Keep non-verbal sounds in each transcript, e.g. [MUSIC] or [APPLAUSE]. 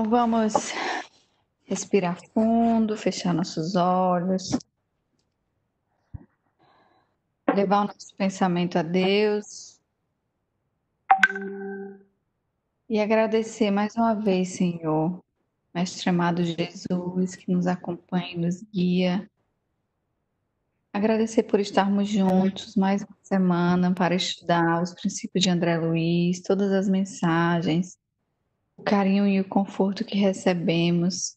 Então vamos respirar fundo, fechar nossos olhos, levar o nosso pensamento a Deus e agradecer mais uma vez, Senhor, Mestre amado Jesus, que nos acompanha e nos guia. Agradecer por estarmos juntos mais uma semana para estudar os princípios de André Luiz, todas as mensagens o carinho e o conforto que recebemos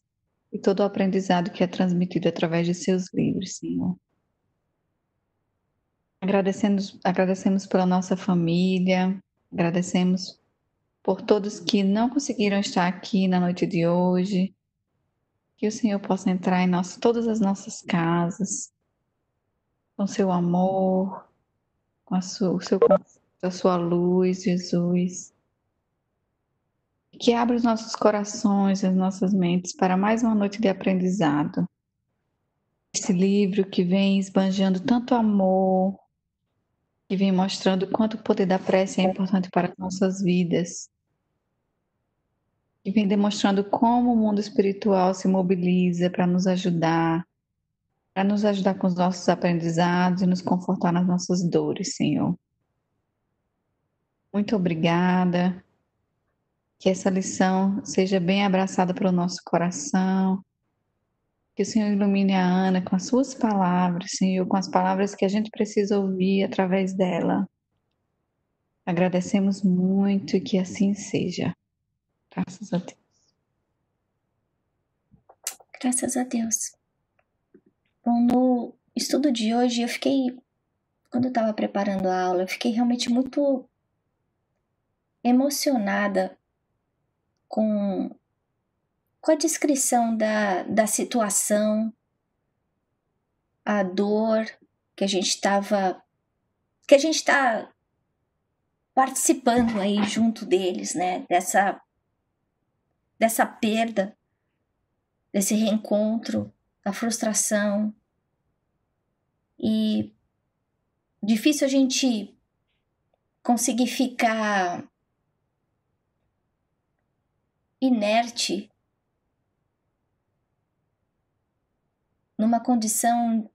e todo o aprendizado que é transmitido através de seus livros, Senhor. Agradecemos, agradecemos pela nossa família, agradecemos por todos que não conseguiram estar aqui na noite de hoje. Que o Senhor possa entrar em todas as nossas casas, com seu amor, com a sua, o seu, a sua luz, Jesus que abre os nossos corações e as nossas mentes para mais uma noite de aprendizado. Esse livro que vem esbanjando tanto amor, que vem mostrando quanto o poder da prece é importante para as nossas vidas, que vem demonstrando como o mundo espiritual se mobiliza para nos ajudar, para nos ajudar com os nossos aprendizados e nos confortar nas nossas dores, Senhor. Muito obrigada que essa lição seja bem abraçada pelo nosso coração. Que o Senhor ilumine a Ana com as suas palavras, Senhor, com as palavras que a gente precisa ouvir através dela. Agradecemos muito e que assim seja. Graças a Deus. Graças a Deus. Bom, no estudo de hoje eu fiquei, quando eu estava preparando a aula, eu fiquei realmente muito emocionada com, com a descrição da, da situação, a dor que a gente estava. que a gente está participando aí junto deles, né? Dessa, dessa perda, desse reencontro, da frustração. E difícil a gente conseguir ficar inerte, numa condição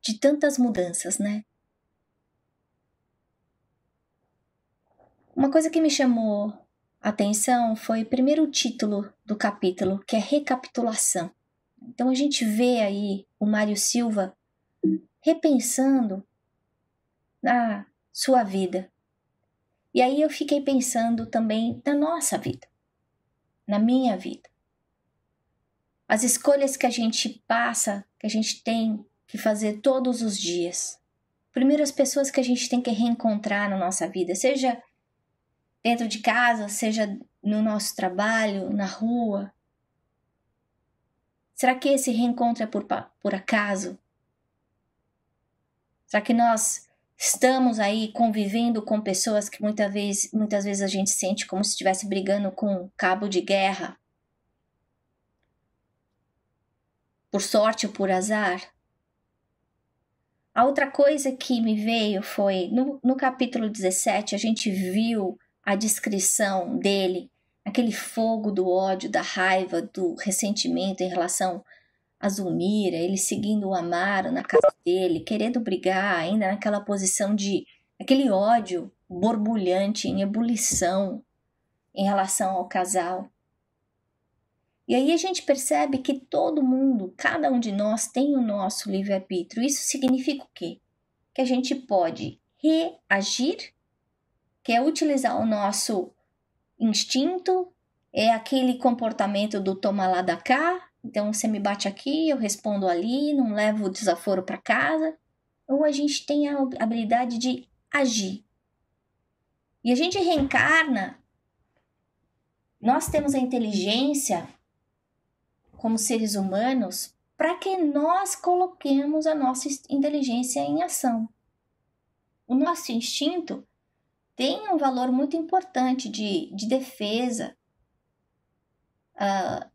de tantas mudanças, né? Uma coisa que me chamou atenção foi primeiro o título do capítulo, que é recapitulação. Então a gente vê aí o Mário Silva repensando na sua vida. E aí eu fiquei pensando também na nossa vida na minha vida. As escolhas que a gente passa, que a gente tem que fazer todos os dias. Primeiro, as pessoas que a gente tem que reencontrar na nossa vida, seja dentro de casa, seja no nosso trabalho, na rua. Será que esse reencontro é por, por acaso? Será que nós Estamos aí convivendo com pessoas que muitas vezes muitas vezes a gente sente como se estivesse brigando com um cabo de guerra. Por sorte ou por azar. A outra coisa que me veio foi no, no capítulo 17 a gente viu a descrição dele, aquele fogo do ódio, da raiva, do ressentimento em relação a Zumira, ele seguindo o Amaro na casa dele, querendo brigar, ainda naquela posição de aquele ódio borbulhante em ebulição em relação ao casal. E aí a gente percebe que todo mundo, cada um de nós tem o nosso livre-arbítrio. Isso significa o quê? Que a gente pode reagir, que é utilizar o nosso instinto, é aquele comportamento do toma lá da cá, então você me bate aqui, eu respondo ali, não levo o desaforo para casa. Ou a gente tem a habilidade de agir. E a gente reencarna. Nós temos a inteligência como seres humanos para que nós coloquemos a nossa inteligência em ação. O nosso instinto tem um valor muito importante de, de defesa, uh,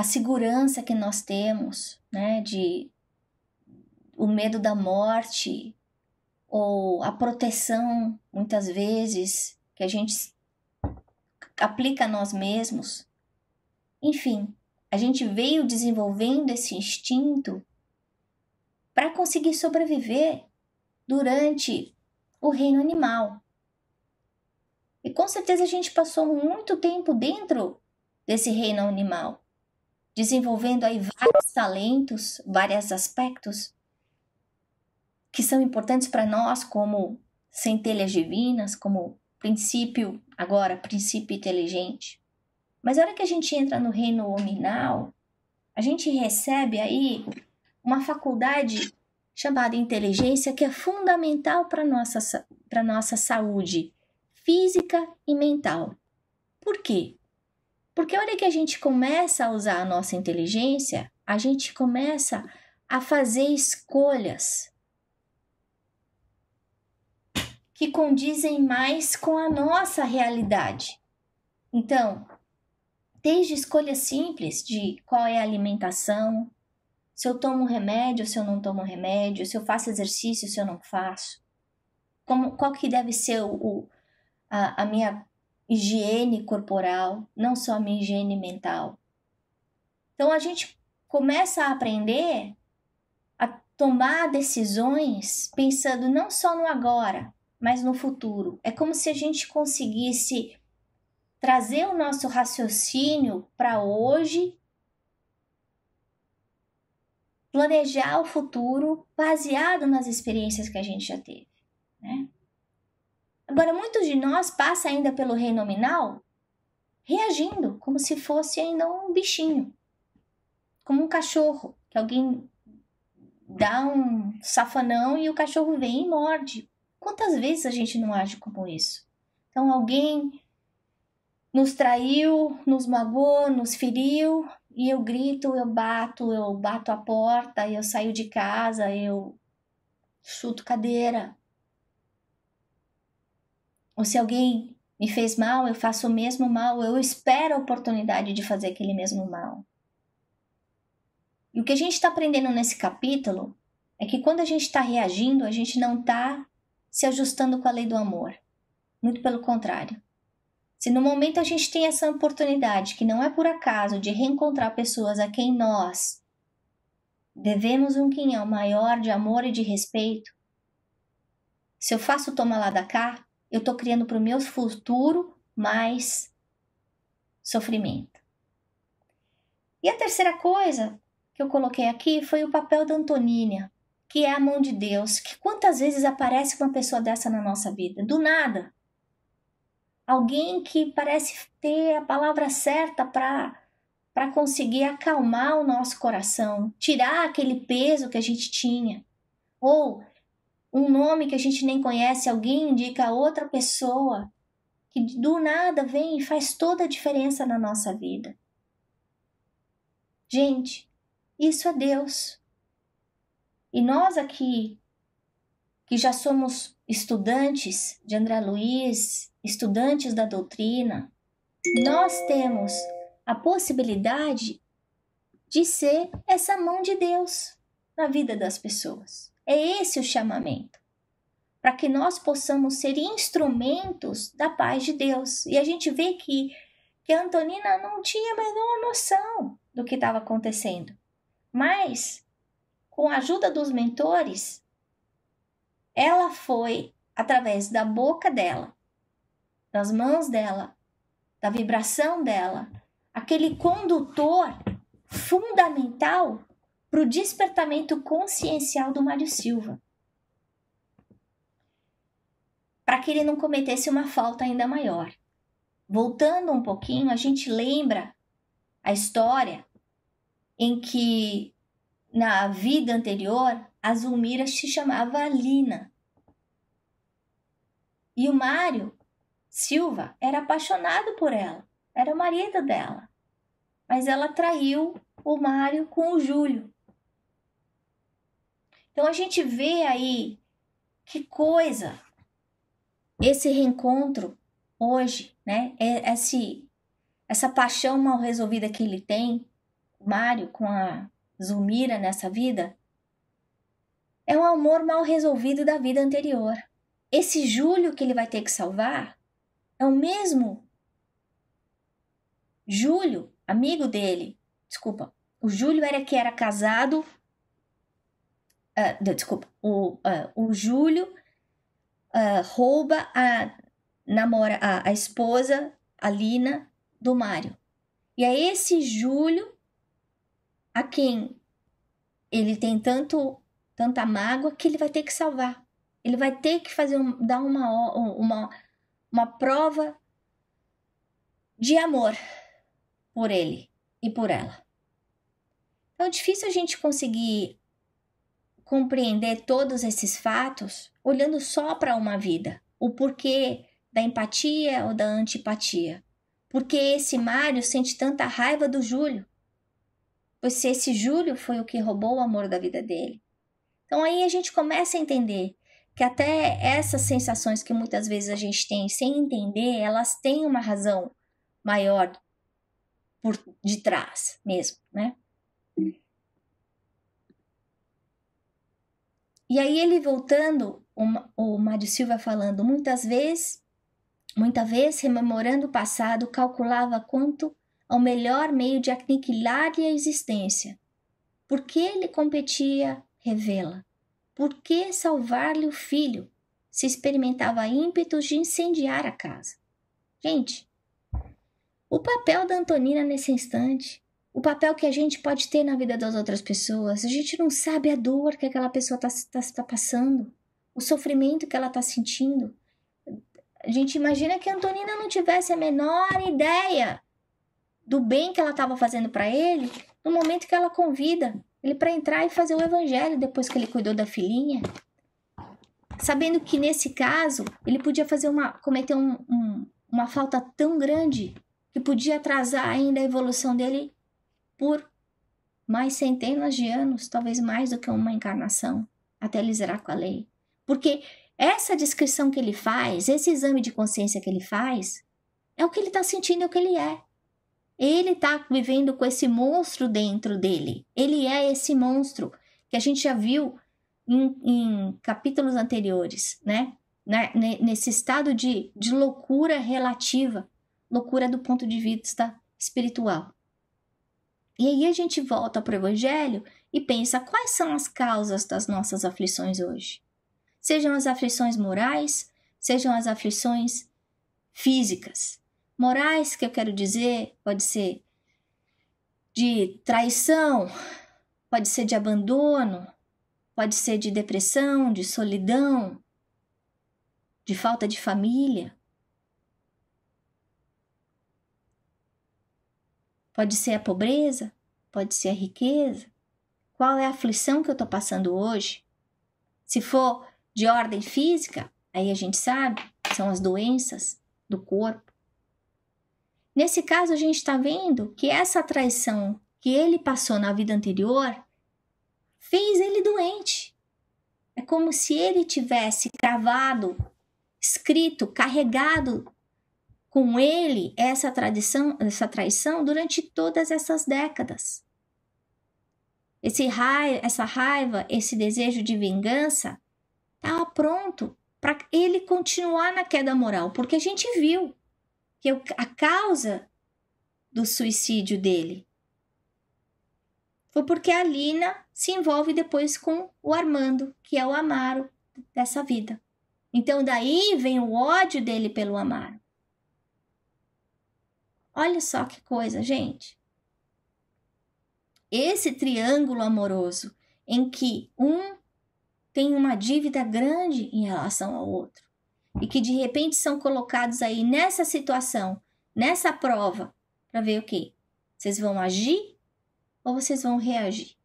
a segurança que nós temos, né, de o medo da morte ou a proteção muitas vezes que a gente aplica a nós mesmos. Enfim, a gente veio desenvolvendo esse instinto para conseguir sobreviver durante o reino animal. E com certeza a gente passou muito tempo dentro desse reino animal desenvolvendo aí vários talentos, vários aspectos que são importantes para nós como centelhas divinas, como princípio, agora, princípio inteligente. Mas na hora que a gente entra no reino hominal, a gente recebe aí uma faculdade chamada inteligência que é fundamental para nossa para nossa saúde física e mental. Por quê? Porque a hora que a gente começa a usar a nossa inteligência, a gente começa a fazer escolhas que condizem mais com a nossa realidade. Então, desde escolhas simples de qual é a alimentação, se eu tomo remédio, se eu não tomo remédio, se eu faço exercício, se eu não faço, como, qual que deve ser o, o a, a minha higiene corporal, não só uma higiene mental. Então a gente começa a aprender a tomar decisões pensando não só no agora, mas no futuro. É como se a gente conseguisse trazer o nosso raciocínio para hoje, planejar o futuro baseado nas experiências que a gente já teve, né? Agora, muitos de nós passa ainda pelo rei nominal reagindo como se fosse ainda um bichinho, como um cachorro, que alguém dá um safanão e o cachorro vem e morde. Quantas vezes a gente não age como isso? Então, alguém nos traiu, nos magoou, nos feriu, e eu grito, eu bato, eu bato a porta, eu saio de casa, eu chuto cadeira, ou se alguém me fez mal, eu faço o mesmo mal, eu espero a oportunidade de fazer aquele mesmo mal. E o que a gente está aprendendo nesse capítulo é que quando a gente está reagindo, a gente não está se ajustando com a lei do amor. Muito pelo contrário. Se no momento a gente tem essa oportunidade, que não é por acaso, de reencontrar pessoas a quem nós devemos um quinhão é maior de amor e de respeito, se eu faço toma lá da cá, eu estou criando para o meu futuro mais sofrimento. E a terceira coisa que eu coloquei aqui foi o papel da Antonínia, que é a mão de Deus, que quantas vezes aparece uma pessoa dessa na nossa vida, do nada. Alguém que parece ter a palavra certa para para conseguir acalmar o nosso coração, tirar aquele peso que a gente tinha, ou um nome que a gente nem conhece, alguém indica a outra pessoa que do nada vem e faz toda a diferença na nossa vida. Gente, isso é Deus. E nós aqui, que já somos estudantes de André Luiz, estudantes da doutrina, nós temos a possibilidade de ser essa mão de Deus na vida das pessoas. É esse o chamamento. Para que nós possamos ser instrumentos da paz de Deus. E a gente vê que, que a Antonina não tinha a menor noção do que estava acontecendo. Mas, com a ajuda dos mentores, ela foi, através da boca dela, das mãos dela, da vibração dela, aquele condutor fundamental para o despertamento consciencial do Mário Silva. Para que ele não cometesse uma falta ainda maior. Voltando um pouquinho, a gente lembra a história em que na vida anterior a Zulmira se chamava Lina. E o Mário Silva era apaixonado por ela, era o marido dela. Mas ela traiu o Mário com o Júlio. Então a gente vê aí que coisa esse reencontro hoje, né? É esse, essa paixão mal resolvida que ele tem, Mário com a Zumira nessa vida, é um amor mal resolvido da vida anterior. Esse Júlio que ele vai ter que salvar é o mesmo Júlio, amigo dele. Desculpa, o Júlio era que era casado Uh, desculpa, o, uh, o Júlio uh, rouba a namora a, a esposa, a Lina, do Mário. E é esse Júlio a quem ele tem tanto tanta mágoa que ele vai ter que salvar. Ele vai ter que fazer um, dar uma, uma, uma prova de amor por ele e por ela. Então, é difícil a gente conseguir compreender todos esses fatos olhando só para uma vida, o porquê da empatia ou da antipatia. Porque esse Mário sente tanta raiva do Júlio? Pois se esse Júlio foi o que roubou o amor da vida dele. Então aí a gente começa a entender que até essas sensações que muitas vezes a gente tem sem entender, elas têm uma razão maior por de trás mesmo, né? E aí ele voltando, o Mário Silva falando, muitas vezes, muita vez rememorando o passado, calculava quanto ao melhor meio de aniquilar-lhe a existência. Por que ele competia revê-la? Por que salvar-lhe o filho? Se experimentava ímpetos de incendiar a casa. Gente, o papel da Antonina nesse instante o papel que a gente pode ter na vida das outras pessoas. A gente não sabe a dor que aquela pessoa está tá, tá passando, o sofrimento que ela está sentindo. A gente imagina que a Antonina não tivesse a menor ideia do bem que ela estava fazendo para ele no momento que ela convida ele para entrar e fazer o evangelho depois que ele cuidou da filhinha. Sabendo que nesse caso ele podia fazer uma, cometer um, um, uma falta tão grande que podia atrasar ainda a evolução dele por mais centenas de anos, talvez mais do que uma encarnação, até ele zerar com a lei. Porque essa descrição que ele faz, esse exame de consciência que ele faz, é o que ele está sentindo, é o que ele é. Ele está vivendo com esse monstro dentro dele. Ele é esse monstro que a gente já viu em, em capítulos anteriores, né? né? Nesse estado de, de loucura relativa, loucura do ponto de vista espiritual. E aí a gente volta para o Evangelho e pensa quais são as causas das nossas aflições hoje. Sejam as aflições morais, sejam as aflições físicas. Morais, que eu quero dizer, pode ser de traição, pode ser de abandono, pode ser de depressão, de solidão, de falta de família. Pode ser a pobreza, pode ser a riqueza. Qual é a aflição que eu estou passando hoje? Se for de ordem física, aí a gente sabe, são as doenças do corpo. Nesse caso, a gente está vendo que essa traição que ele passou na vida anterior fez ele doente. É como se ele tivesse cravado, escrito, carregado com ele essa tradição, essa traição durante todas essas décadas. Esse raio, essa raiva, esse desejo de vingança estava tá pronto para ele continuar na queda moral, porque a gente viu que a causa do suicídio dele foi porque a Lina se envolve depois com o Armando, que é o Amaro dessa vida. Então daí vem o ódio dele pelo Amaro. Olha só que coisa, gente. Esse triângulo amoroso em que um tem uma dívida grande em relação ao outro e que de repente são colocados aí nessa situação, nessa prova, para ver o que vocês vão agir ou vocês vão reagir.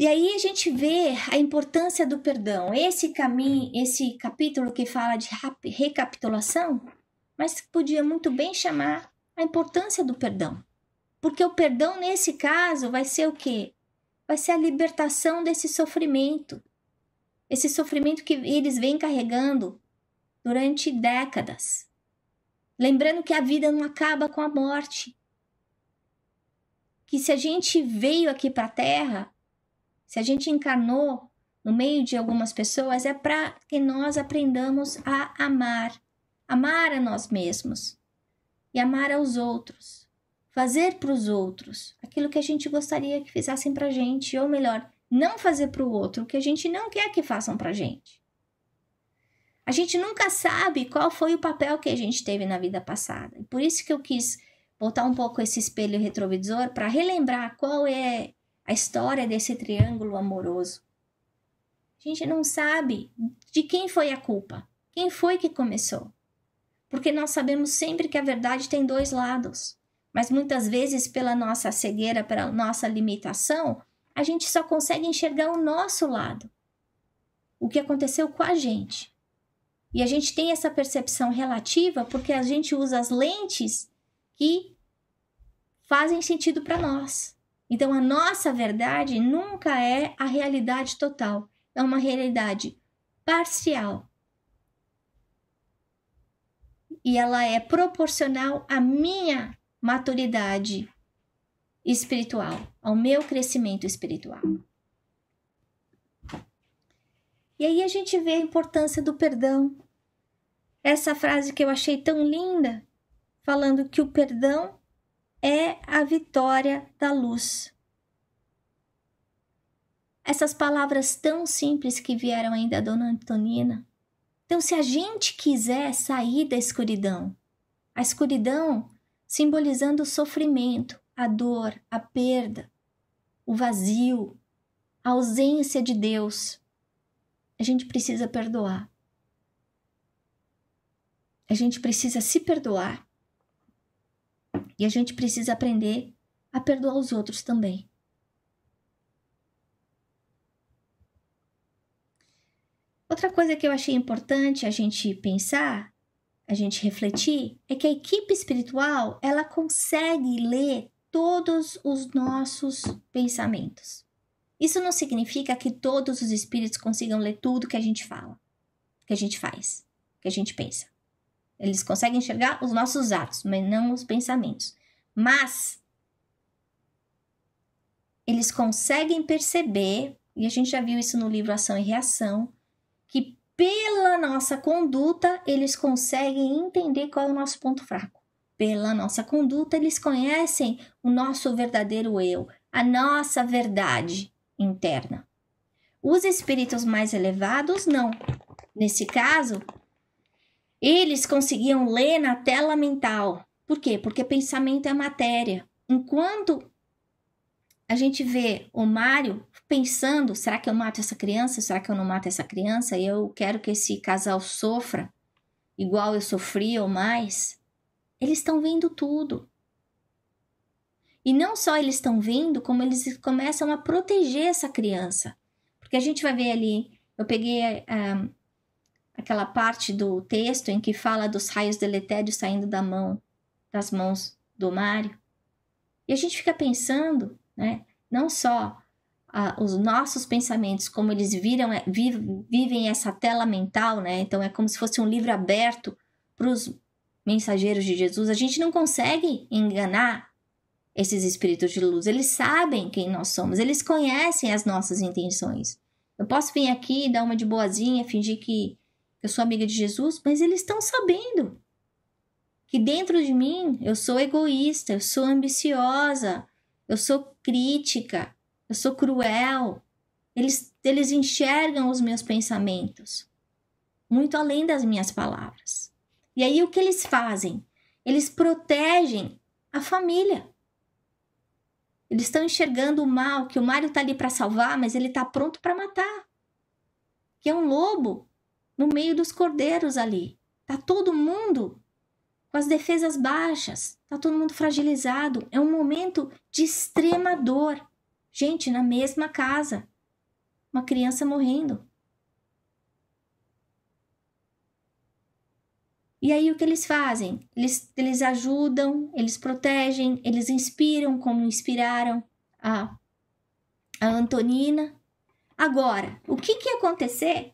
E aí a gente vê a importância do perdão. Esse caminho, esse capítulo que fala de recapitulação, mas podia muito bem chamar a importância do perdão. Porque o perdão nesse caso vai ser o quê? Vai ser a libertação desse sofrimento. Esse sofrimento que eles vêm carregando durante décadas. Lembrando que a vida não acaba com a morte. Que se a gente veio aqui para a Terra, se a gente encarnou no meio de algumas pessoas, é para que nós aprendamos a amar, amar a nós mesmos e amar aos outros, fazer para os outros aquilo que a gente gostaria que fizessem para gente, ou melhor, não fazer para o outro o que a gente não quer que façam para gente. A gente nunca sabe qual foi o papel que a gente teve na vida passada. E por isso que eu quis botar um pouco esse espelho retrovisor para relembrar qual é a história desse triângulo amoroso. A gente não sabe de quem foi a culpa, quem foi que começou. Porque nós sabemos sempre que a verdade tem dois lados, mas muitas vezes, pela nossa cegueira, pela nossa limitação, a gente só consegue enxergar o nosso lado, o que aconteceu com a gente. E a gente tem essa percepção relativa porque a gente usa as lentes que fazem sentido para nós. Então, a nossa verdade nunca é a realidade total, é uma realidade parcial. E ela é proporcional à minha maturidade espiritual, ao meu crescimento espiritual. E aí a gente vê a importância do perdão. Essa frase que eu achei tão linda, falando que o perdão é a vitória da luz. Essas palavras tão simples que vieram ainda da Dona Antonina. Então, se a gente quiser sair da escuridão, a escuridão simbolizando o sofrimento, a dor, a perda, o vazio, a ausência de Deus, a gente precisa perdoar. A gente precisa se perdoar e a gente precisa aprender a perdoar os outros também. Outra coisa que eu achei importante a gente pensar, a gente refletir, é que a equipe espiritual, ela consegue ler todos os nossos pensamentos. Isso não significa que todos os espíritos consigam ler tudo que a gente fala, que a gente faz, que a gente pensa. Eles conseguem enxergar os nossos atos, mas não os pensamentos. Mas eles conseguem perceber, e a gente já viu isso no livro Ação e Reação, que pela nossa conduta eles conseguem entender qual é o nosso ponto fraco. Pela nossa conduta eles conhecem o nosso verdadeiro eu, a nossa verdade interna. Os espíritos mais elevados não. Nesse caso, eles conseguiam ler na tela mental. Por quê? Porque pensamento é matéria. Enquanto a gente vê o Mário pensando: será que eu mato essa criança? Será que eu não mato essa criança? E Eu quero que esse casal sofra igual eu sofri ou mais. Eles estão vendo tudo. E não só eles estão vendo, como eles começam a proteger essa criança. Porque a gente vai ver ali, eu peguei eh, aquela parte do texto em que fala dos raios deletérios saindo da mão, das mãos do Mário. E a gente fica pensando, né, não só ah, os nossos pensamentos, como eles viram, eh, vivem essa tela mental, né? Então é como se fosse um livro aberto para os mensageiros de Jesus. A gente não consegue enganar esses espíritos de luz. Eles sabem quem nós somos, eles conhecem as nossas intenções. Eu posso vir aqui dar uma de boazinha, fingir que eu sou amiga de Jesus, mas eles estão sabendo que dentro de mim eu sou egoísta, eu sou ambiciosa, eu sou crítica, eu sou cruel. Eles, eles enxergam os meus pensamentos, muito além das minhas palavras. E aí o que eles fazem? Eles protegem a família. Eles estão enxergando o mal, que o Mário está ali para salvar, mas ele está pronto para matar. Que é um lobo no meio dos cordeiros ali. Tá todo mundo com as defesas baixas, tá todo mundo fragilizado. É um momento de extrema dor. Gente, na mesma casa, uma criança morrendo. E aí o que eles fazem? Eles, eles ajudam, eles protegem, eles inspiram como inspiraram a, a Antonina. Agora, o que, que ia acontecer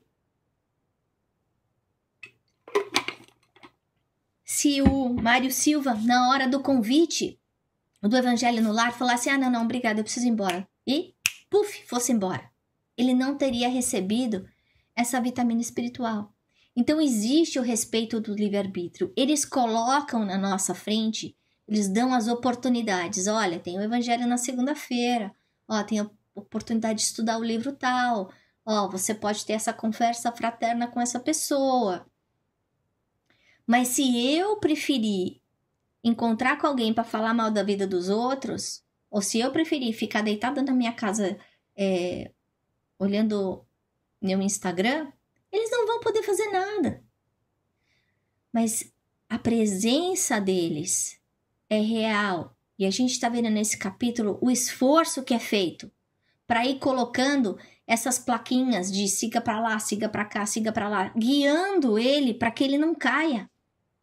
se o Mário Silva, na hora do convite do Evangelho no Lar, falasse: Ah, não, não, obrigado, eu preciso ir embora. E, puf, fosse embora. Ele não teria recebido essa vitamina espiritual. Então, existe o respeito do livre-arbítrio. Eles colocam na nossa frente, eles dão as oportunidades. Olha, tem o Evangelho na segunda-feira. Ó, tem a oportunidade de estudar o livro tal. Ó, você pode ter essa conversa fraterna com essa pessoa. Mas se eu preferir encontrar com alguém para falar mal da vida dos outros, ou se eu preferir ficar deitada na minha casa é, olhando meu Instagram, eles não vão poder fazer nada. Mas a presença deles é real. E a gente está vendo nesse capítulo o esforço que é feito para ir colocando essas plaquinhas de siga para lá, siga para cá, siga para lá, guiando ele para que ele não caia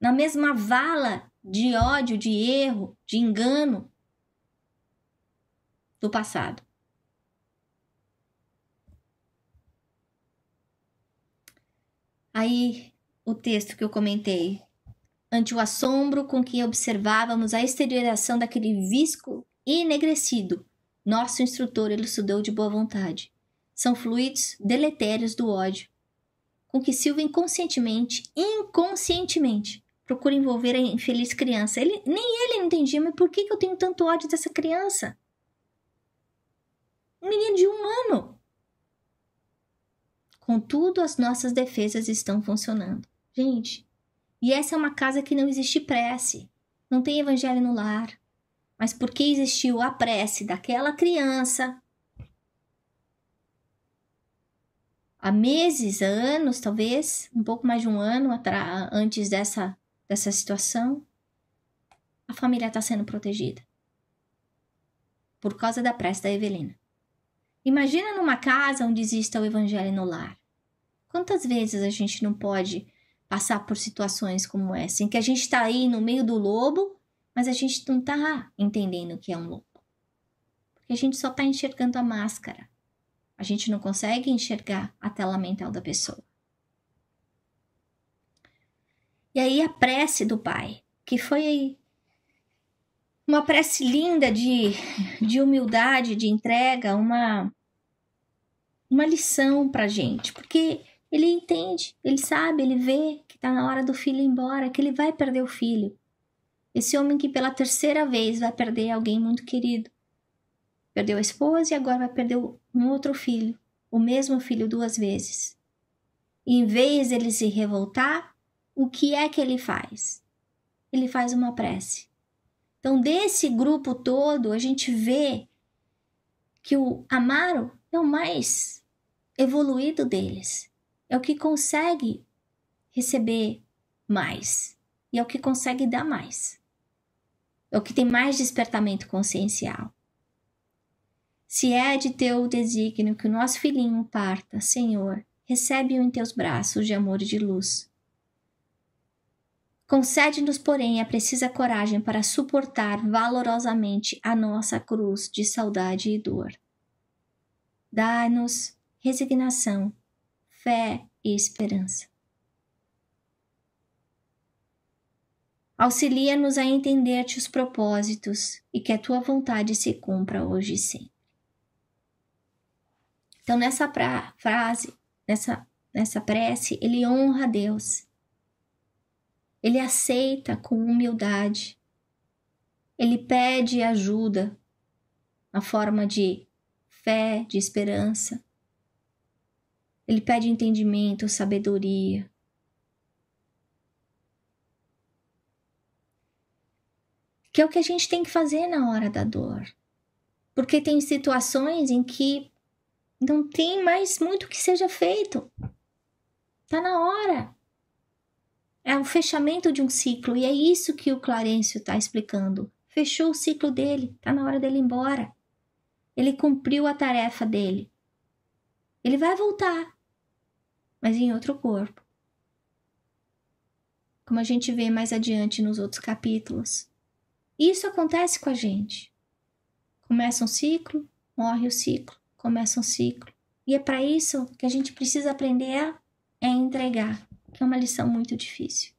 na mesma vala de ódio, de erro, de engano do passado. Aí o texto que eu comentei. Ante o assombro com que observávamos a exteriorização daquele visco enegrecido, nosso instrutor elucidou de boa vontade. São fluidos deletérios do ódio, com que Silva inconscientemente, inconscientemente, procura envolver a infeliz criança. Ele, nem ele entendia, mas por que, que eu tenho tanto ódio dessa criança? Um menino de um ano. Contudo, as nossas defesas estão funcionando. Gente, e essa é uma casa que não existe prece, não tem evangelho no lar. Mas por que existiu a prece daquela criança há meses, há anos, talvez, um pouco mais de um ano atrás, antes dessa dessa situação, a família está sendo protegida. Por causa da prece da Evelina. Imagina numa casa onde exista o evangelho no lar. Quantas vezes a gente não pode passar por situações como essa, em que a gente está aí no meio do lobo, mas a gente não está entendendo o que é um lobo. Porque a gente só está enxergando a máscara. A gente não consegue enxergar a tela mental da pessoa. E aí a prece do pai, que foi uma prece linda de, de humildade, de entrega, uma, uma lição para gente, porque ele entende, ele sabe, ele vê que está na hora do filho ir embora, que ele vai perder o filho. Esse homem que pela terceira vez vai perder alguém muito querido. Perdeu a esposa e agora vai perder um outro filho, o mesmo filho duas vezes. E em vez ele se revoltar, o que é que ele faz? Ele faz uma prece. Então, desse grupo todo, a gente vê que o Amaro é o mais evoluído deles. É o que consegue receber mais. E é o que consegue dar mais. É o que tem mais despertamento consciencial. Se é de teu desígnio que o nosso filhinho parta, Senhor, recebe-o em teus braços de amor e de luz Concede-nos, porém, a precisa coragem para suportar valorosamente a nossa cruz de saudade e dor. Dá-nos resignação, fé e esperança. Auxilia-nos a entender-te os propósitos e que a tua vontade se cumpra hoje e sempre. Então, nessa frase, nessa, nessa prece, ele honra a Deus ele aceita com humildade. Ele pede ajuda na forma de fé, de esperança. Ele pede entendimento, sabedoria. Que é o que a gente tem que fazer na hora da dor. Porque tem situações em que não tem mais muito que seja feito. Tá na hora. É o fechamento de um ciclo, e é isso que o Clarencio está explicando. Fechou o ciclo dele, está na hora dele ir embora. Ele cumpriu a tarefa dele. Ele vai voltar, mas em outro corpo. Como a gente vê mais adiante nos outros capítulos. Isso acontece com a gente. Começa um ciclo, morre o ciclo, começa um ciclo. E é para isso que a gente precisa aprender a entregar é uma lição muito difícil.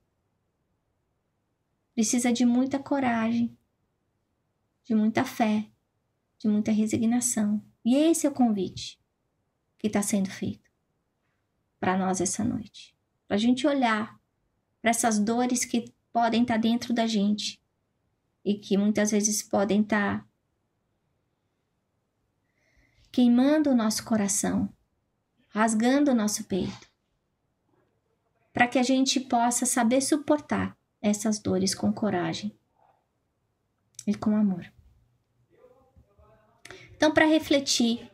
Precisa de muita coragem, de muita fé, de muita resignação. E esse é o convite que está sendo feito para nós essa noite. Para a gente olhar para essas dores que podem estar tá dentro da gente e que muitas vezes podem estar tá queimando o nosso coração, rasgando o nosso peito para que a gente possa saber suportar essas dores com coragem e com amor. Então, para refletir,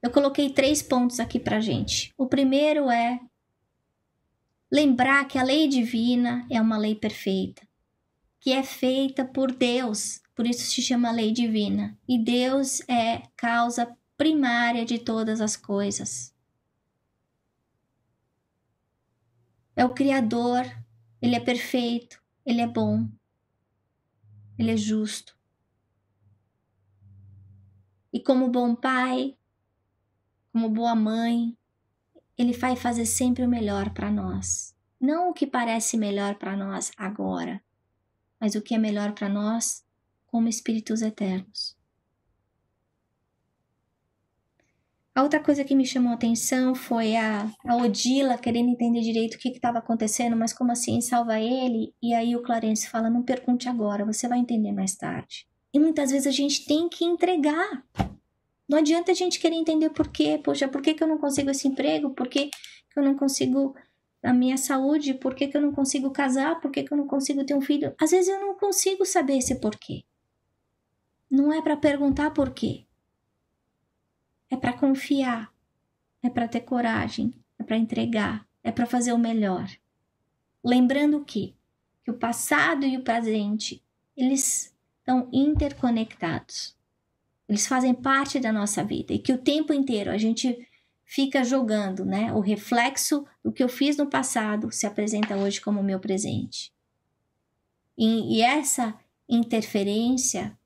eu coloquei três pontos aqui para gente. O primeiro é lembrar que a lei divina é uma lei perfeita, que é feita por Deus, por isso se chama lei divina. E Deus é causa primária de todas as coisas. é o Criador, ele é perfeito, ele é bom, ele é justo. E como bom pai, como boa mãe, ele vai fazer sempre o melhor para nós. Não o que parece melhor para nós agora, mas o que é melhor para nós como espíritos eternos. outra coisa que me chamou a atenção foi a, a Odila querendo entender direito o que estava acontecendo, mas como assim salva ele? E aí o Clarence fala: não pergunte agora, você vai entender mais tarde. E muitas vezes a gente tem que entregar. Não adianta a gente querer entender por quê. Poxa, por que, que eu não consigo esse emprego? Por que, que eu não consigo a minha saúde? Por que, que eu não consigo casar? Por que, que eu não consigo ter um filho? Às vezes eu não consigo saber esse porquê. Não é para perguntar por quê. É para confiar, é para ter coragem, é para entregar, é para fazer o melhor. Lembrando que, que o passado e o presente, eles estão interconectados. Eles fazem parte da nossa vida e que o tempo inteiro a gente fica jogando, né? O reflexo do que eu fiz no passado se apresenta hoje como meu presente. E, e essa interferência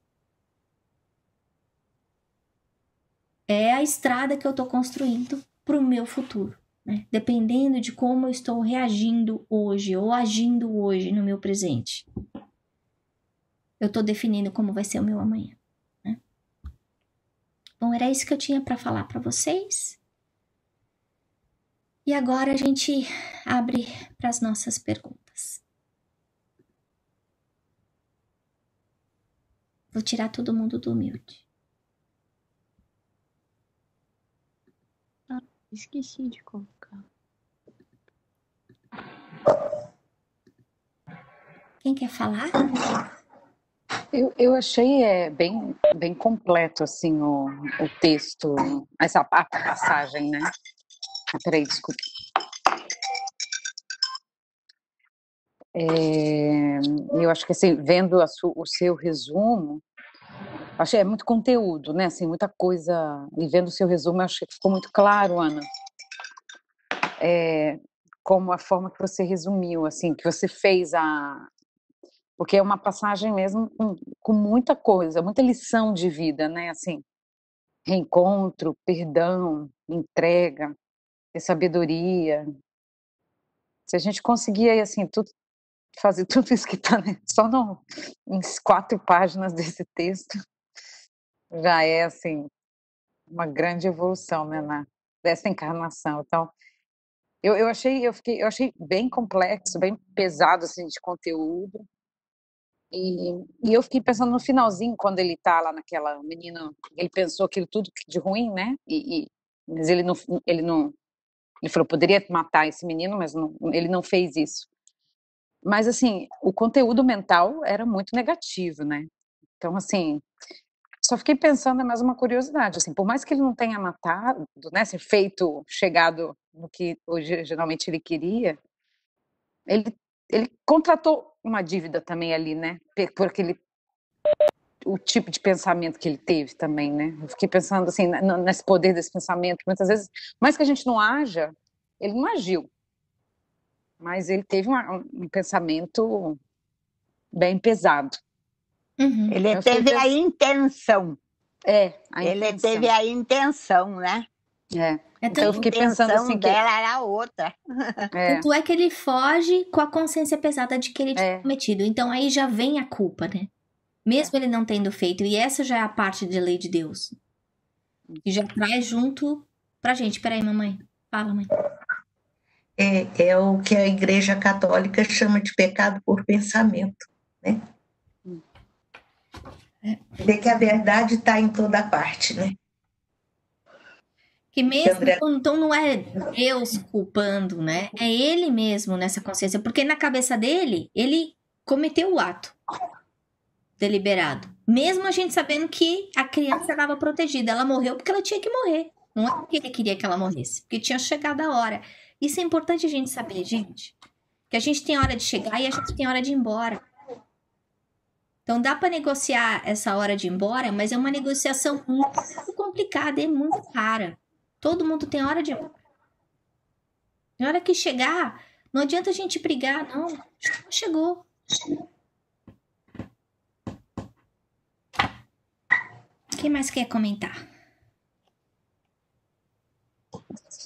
é a estrada que eu estou construindo para o meu futuro. Né? Dependendo de como eu estou reagindo hoje ou agindo hoje no meu presente, eu estou definindo como vai ser o meu amanhã. Né? Bom, era isso que eu tinha para falar para vocês. E agora a gente abre para as nossas perguntas. Vou tirar todo mundo do humilde. Esqueci de colocar. Quem quer falar? Eu, eu achei é, bem, bem completo assim o, o texto, essa a, passagem, né? Ah, peraí, desculpa. É, eu acho que assim, vendo su, o seu resumo, Achei é muito conteúdo, né? Assim, muita coisa. E vendo o seu resumo, eu achei que ficou muito claro, Ana. É, como a forma que você resumiu, assim, que você fez a. Porque é uma passagem mesmo com, com muita coisa, muita lição de vida, né? Assim, reencontro, perdão, entrega, sabedoria. Se a gente conseguir aí, assim, tudo, fazer [LAUGHS] tudo isso que está né? só no, em quatro páginas desse texto, já é assim uma grande evolução, né, na, dessa encarnação. Então, eu, eu achei, eu fiquei, eu achei bem complexo, bem pesado assim de conteúdo. E, e eu fiquei pensando no finalzinho quando ele tá lá naquela menina, ele pensou aquilo tudo de ruim, né? E, e mas ele não, ele não, ele falou poderia matar esse menino, mas não, ele não fez isso. Mas assim, o conteúdo mental era muito negativo, né? Então assim, só fiquei pensando, é mais uma curiosidade, assim, por mais que ele não tenha matado, né, assim, feito, chegado no que hoje geralmente ele queria, ele, ele contratou uma dívida também ali, né, por aquele o tipo de pensamento que ele teve também, né? Eu fiquei pensando assim nesse poder desse pensamento. Muitas vezes, mais que a gente não haja, ele não agiu, mas ele teve uma, um pensamento bem pesado. Uhum, ele teve a intenção. É, a ele intenção. teve a intenção, né? É. Então, então eu fiquei pensando assim que ela era outra. É. Tanto é que ele foge com a consciência pesada de que ele tinha é. cometido. Então aí já vem a culpa, né? Mesmo é. ele não tendo feito. E essa já é a parte de lei de Deus. E já traz junto pra gente. Peraí, mamãe. Fala, mãe. É, é o que a Igreja Católica chama de pecado por pensamento, né? Ver é que a verdade está em toda parte, né? Que mesmo, então não é Deus culpando, né? É ele mesmo nessa consciência, porque na cabeça dele, ele cometeu o ato deliberado. Mesmo a gente sabendo que a criança estava protegida, ela morreu porque ela tinha que morrer. Não é porque ele queria que ela morresse, porque tinha chegado a hora. Isso é importante a gente saber, gente. Que a gente tem hora de chegar e a gente tem hora de ir embora. Então dá para negociar essa hora de ir embora, mas é uma negociação muito complicada e muito cara. Todo mundo tem hora de ir embora. Na hora que chegar, não adianta a gente brigar, não. Chegou. Quem mais quer comentar?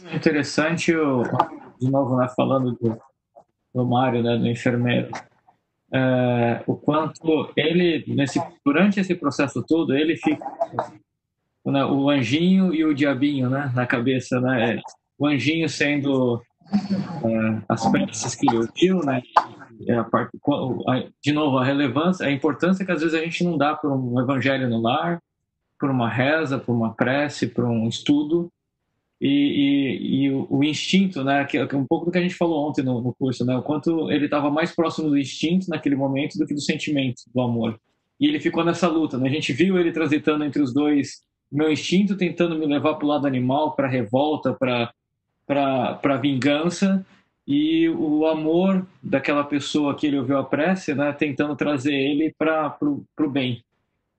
É interessante, o de novo, né, falando do, do Mário, né, do enfermeiro é, o quanto ele, nesse, durante esse processo todo, ele fica né, o anjinho e o diabinho né, na cabeça, né? O anjinho sendo é, as peças que ele ouviu, né? É a parte, de novo, a relevância, a importância que às vezes a gente não dá para um evangelho no lar, por uma reza, por uma prece, por um estudo, e, e, e o, o, instinto, né, que é, é um pouco do que a gente falou ontem no, no curso, né, o quanto ele estava mais próximo do instinto naquele momento do que do sentimento, do amor. E ele ficou nessa luta, né? A gente viu ele transitando entre os dois, meu instinto tentando me levar para o lado animal, para revolta, para para vingança e o amor daquela pessoa que ele ouviu a prece, né, tentando trazer ele para o bem.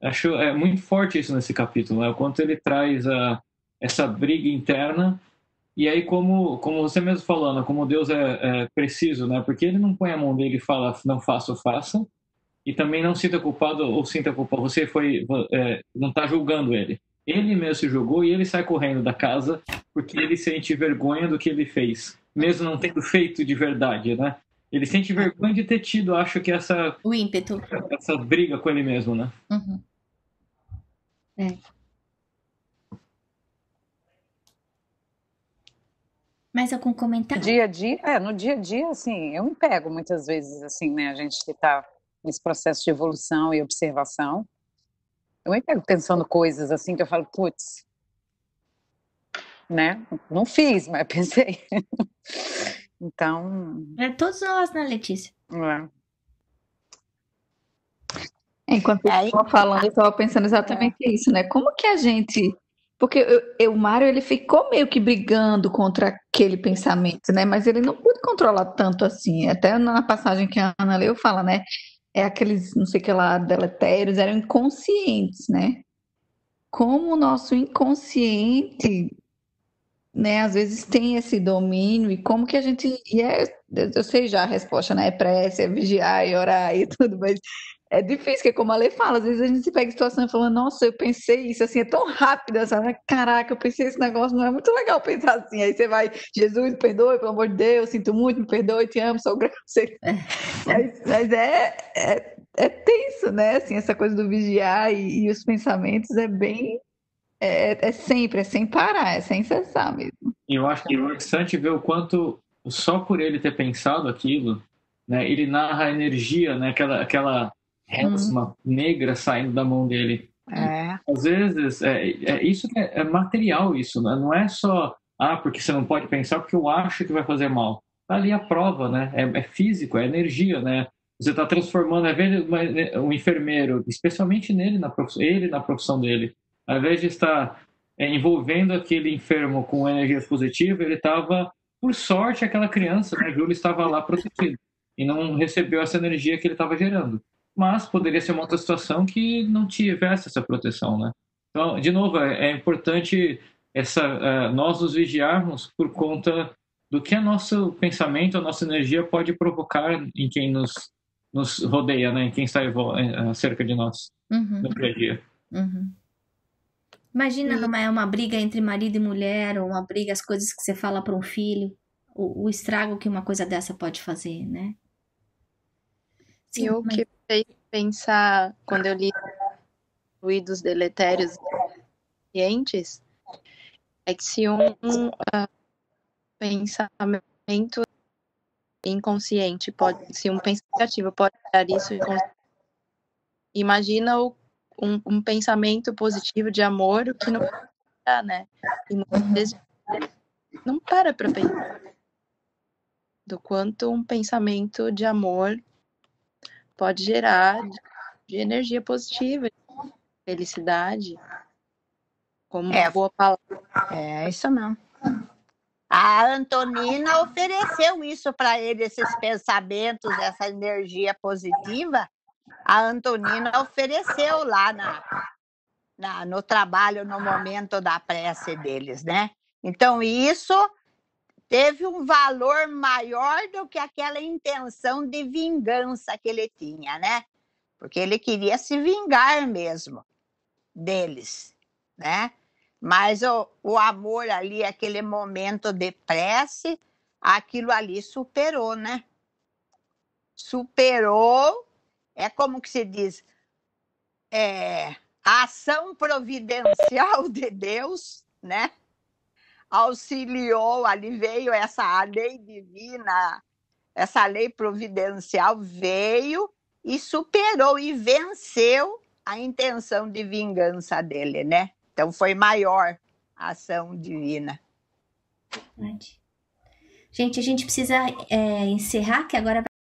Acho é muito forte isso nesse capítulo, né? o quanto ele traz a essa briga interna. E aí, como, como você mesmo falando, como Deus é, é preciso, né? Porque ele não põe a mão dele e fala, não faça, faça. E também não sinta culpado ou sinta culpado. Você foi, é, não está julgando ele. Ele mesmo se julgou e ele sai correndo da casa porque ele sente vergonha do que ele fez, mesmo não tendo feito de verdade, né? Ele sente vergonha de ter tido, acho que essa. O ímpeto. Essa briga com ele mesmo, né? Uhum. É. Mais algum comentário? Dia a dia, é, no dia a dia, assim, eu me pego muitas vezes, assim, né, a gente que está nesse processo de evolução e observação, eu me pego pensando coisas, assim, que eu falo, putz, né, não fiz, mas [LAUGHS] pensei. então... É todos nós, né, Letícia? É. Enquanto eu estava falando, eu estava pensando é. exatamente é. isso, né, como que a gente porque eu, eu, o Mário ele ficou meio que brigando contra aquele pensamento, né? Mas ele não pôde controlar tanto assim. Até na passagem que a Ana leu fala, né? É aqueles, não sei que lá, deletérios, eram inconscientes, né? Como o nosso inconsciente, né, às vezes tem esse domínio e como que a gente. E é, eu sei já a resposta, né? É prece, é vigiar e é orar e tudo, mas é difícil, porque como a lei fala, às vezes a gente se pega em situação e fala, nossa, eu pensei isso, assim, é tão rápido, sabe? Caraca, eu pensei esse negócio, não é muito legal pensar assim. Aí você vai, Jesus, me perdoe, pelo amor de Deus, sinto muito, me perdoe, te amo, sou grato. [LAUGHS] É. Mas, mas é, é, é, tenso, né? Assim, essa coisa do vigiar e, e os pensamentos é bem... É, é, sempre, é sem parar, é sem cessar mesmo. E eu acho que é interessante ver o quanto, só por ele ter pensado aquilo, né, ele narra a energia, né, aquela, aquela réis, uhum. uma negra saindo da mão dele. É. Às vezes, é, é isso é, é, material, isso, né? não é só, ah, porque você não pode pensar porque eu acho que vai fazer mal. Tá ali a prova, né? É, é físico, é energia, né? Você está transformando, é ver né, um enfermeiro, especialmente nele, na profissão, ele na profissão dele, ao invés de estar é, envolvendo aquele enfermo com energia positivas, ele estava, por sorte, aquela criança, né? Júlio estava lá protegido e não recebeu essa energia que ele estava gerando mas poderia ser uma outra situação que não tivesse essa proteção, né? Então, de novo, é, é importante essa, uh, nós nos vigiarmos por conta do que o nosso pensamento, a nossa energia pode provocar em quem nos, nos rodeia, né? em quem está é, cerca de nós uhum. no dia a dia. Uhum. Imagina uma, uma briga entre marido e mulher, ou uma briga, as coisas que você fala para um filho, o, o, estrago que uma coisa dessa pode fazer, né? Sim, e o mas... que fez pensar quando eu li ruídos deletérios cientes é que se um uh, pensamento inconsciente pode, se um pensativo pode dar isso, imagina o, um, um, pensamento positivo de amor, o que não dá, né? E muitas vezes não para para pensar do quanto um pensamento de amor pode gerar de energia positiva, de felicidade, como é. boa palavra. É isso mesmo. A Antonina ofereceu isso para ele, esses pensamentos, essa energia positiva. A Antonina ofereceu lá na, na, no trabalho, no momento da prece deles, né? Então, isso teve um valor maior do que aquela intenção de vingança que ele tinha, né? Porque ele queria se vingar mesmo deles, né? Mas o, o amor ali, aquele momento de prece, aquilo ali superou, né? Superou, é como que se diz, é, a ação providencial de Deus, né? auxiliou, ali veio essa lei divina, essa lei providencial veio e superou e venceu a intenção de vingança dele, né? Então foi maior a ação divina. Gente, a gente precisa é, encerrar, que agora